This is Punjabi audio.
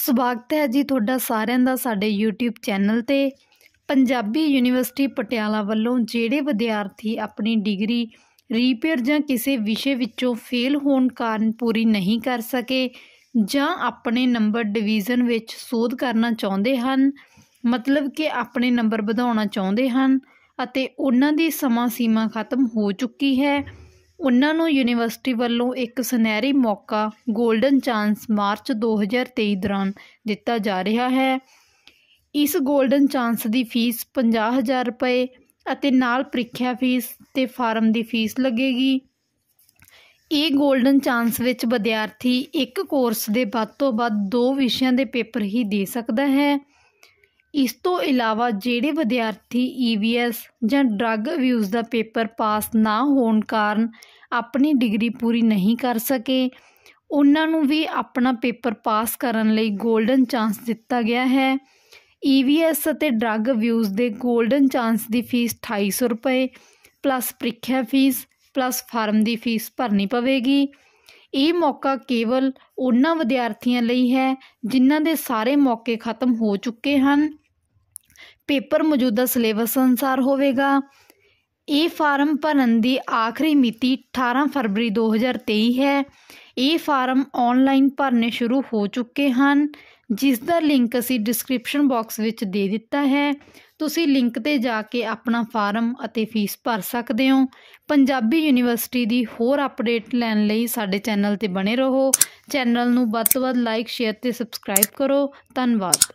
ਸਵਾਗਤ ਹੈ ਜੀ ਤੁਹਾਡਾ ਸਾਰਿਆਂ ਦਾ ਸਾਡੇ YouTube ਚੈਨਲ ਤੇ ਪੰਜਾਬੀ ਯੂਨੀਵਰਸਿਟੀ ਪਟਿਆਲਾ ਵੱਲੋਂ ਜਿਹੜੇ ਵਿਦਿਆਰਥੀ ਆਪਣੀ ਡਿਗਰੀ ਰੀਪੇਅਰ ਜਾਂ ਕਿਸੇ ਵਿਸ਼ੇ ਵਿੱਚੋਂ ਫੇਲ ਹੋਣ ਕਾਰਨ ਪੂਰੀ ਨਹੀਂ ਕਰ ਸਕੇ ਜਾਂ ਆਪਣੇ ਨੰਬਰ ਡਿਵੀਜ਼ਨ ਵਿੱਚ ਸੋਧ ਕਰਨਾ ਚਾਹੁੰਦੇ ਹਨ ਮਤਲਬ ਕਿ ਆਪਣੇ ਨੰਬਰ ਵਧਾਉਣਾ ਚਾਹੁੰਦੇ ਹਨ ਅਤੇ ਉਹਨਾਂ ਦੀ ਸਮਾਂ ਸੀਮਾ ਖਤਮ ਹੋ ਚੁੱਕੀ ਹੈ ਉਨ੍ਹਾਂ ਨੂੰ ਯੂਨੀਵਰਸਿਟੀ ਵੱਲੋਂ ਇੱਕ ਸੁਨਹਿਰੀ ਮੌਕਾ 골ਡਨ ਚਾਂਸ ਮਾਰਚ 2023 ਦੌਰਾਨ ਦਿੱਤਾ ਜਾ ਰਿਹਾ ਹੈ ਇਸ 골ਡਨ ਚਾਂਸ ਦੀ ਫੀਸ 50000 ਰੁਪਏ ਅਤੇ ਨਾਲ ਪ੍ਰੀਖਿਆ ਫੀਸ ਤੇ ਫਾਰਮ ਦੀ ਫੀਸ ਲੱਗੇਗੀ ਇਹ 골ਡਨ ਚਾਂਸ ਵਿੱਚ ਵਿਦਿਆਰਥੀ ਇੱਕ ਕੋਰਸ ਦੇ ਵੱਧ ਤੋਂ ਵੱਧ ਦੋ ਵਿਸ਼ਿਆਂ ਦੇ ਪੇਪਰ ਹੀ ਦੇ ਸਕਦਾ ਹੈ ਇਸ ਤੋਂ ਇਲਾਵਾ ਜਿਹੜੇ ਵਿਦਿਆਰਥੀ ਈਵੀਐਸ ਜਾਂ ਡਰੱਗ ਅਬਿਊਜ਼ ਦਾ ਪੇਪਰ ਪਾਸ ਨਾ ਹੋਣ ਕਾਰਨ ਆਪਣੀ ਡਿਗਰੀ ਪੂਰੀ ਨਹੀਂ ਕਰ ਸਕੇ ਉਹਨਾਂ ਨੂੰ ਵੀ ਆਪਣਾ ਪੇਪਰ ਪਾਸ ਕਰਨ ਲਈ 골ਡਨ ਚਾਂਸ ਦਿੱਤਾ ਗਿਆ ਹੈ ਈਵੀਐਸ ਅਤੇ ਡਰੱਗ ਵਿਊਜ਼ ਦੇ 골ਡਨ ਚਾਂਸ ਦੀ ਫੀਸ 2800 ਰੁਪਏ ਪਲੱਸ ਪ੍ਰੀਖਿਆ ਫੀਸ ਪਲੱਸ ਫਾਰਮ ਦੀ ਫੀਸ ਭਰਨੀ ਪਵੇਗੀ ਇਹ ਮੌਕਾ ਕੇਵਲ ਉਹਨਾਂ ਵਿਦਿਆਰਥੀਆਂ ਲਈ ਹੈ ਜਿਨ੍ਹਾਂ ਦੇ ਸਾਰੇ ਮੌਕੇ ਖਤਮ ਹੋ ਚੁੱਕੇ ਹਨ ਪੇਪਰ ਮੌਜੂਦਾ ਸਿਲੇਬਸ ਅਨਸਾਰ ਹੋਵੇਗਾ ਇਹ ਫਾਰਮ ਭਰਨ ਦੀ ਆਖਰੀ ਮਿਤੀ 18 ਫਰਵਰੀ 2023 ਹੈ ਇਹ ਫਾਰਮ ਆਨਲਾਈਨ ਭਰਨੇ ਸ਼ੁਰੂ ਹੋ ਚੁੱਕੇ ਹਨ ਜਿਸ ਦਾ ਲਿੰਕ ਅਸੀਂ ਡਿਸਕ੍ਰਿਪਸ਼ਨ ਬਾਕਸ ਵਿੱਚ ਦੇ ਦਿੱਤਾ ਹੈ ਤੁਸੀਂ ਲਿੰਕ ਤੇ ਜਾ ਕੇ ਆਪਣਾ ਫਾਰਮ ਅਤੇ ਫੀਸ ਭਰ ਸਕਦੇ ਹੋ ਪੰਜਾਬੀ ਯੂਨੀਵਰਸਿਟੀ ਦੀ ਹੋਰ ਅਪਡੇਟ ਲੈਣ ਲਈ ਸਾਡੇ ਚੈਨਲ ਤੇ ਬਣੇ ਰਹੋ ਚੈਨਲ ਨੂੰ ਵੱਧ ਤੋਂ ਵੱਧ ਲਾਈਕ ਸ਼ੇਅਰ ਤੇ ਸਬਸਕ੍ਰਾਈਬ ਕਰੋ ਧੰਨਵਾਦ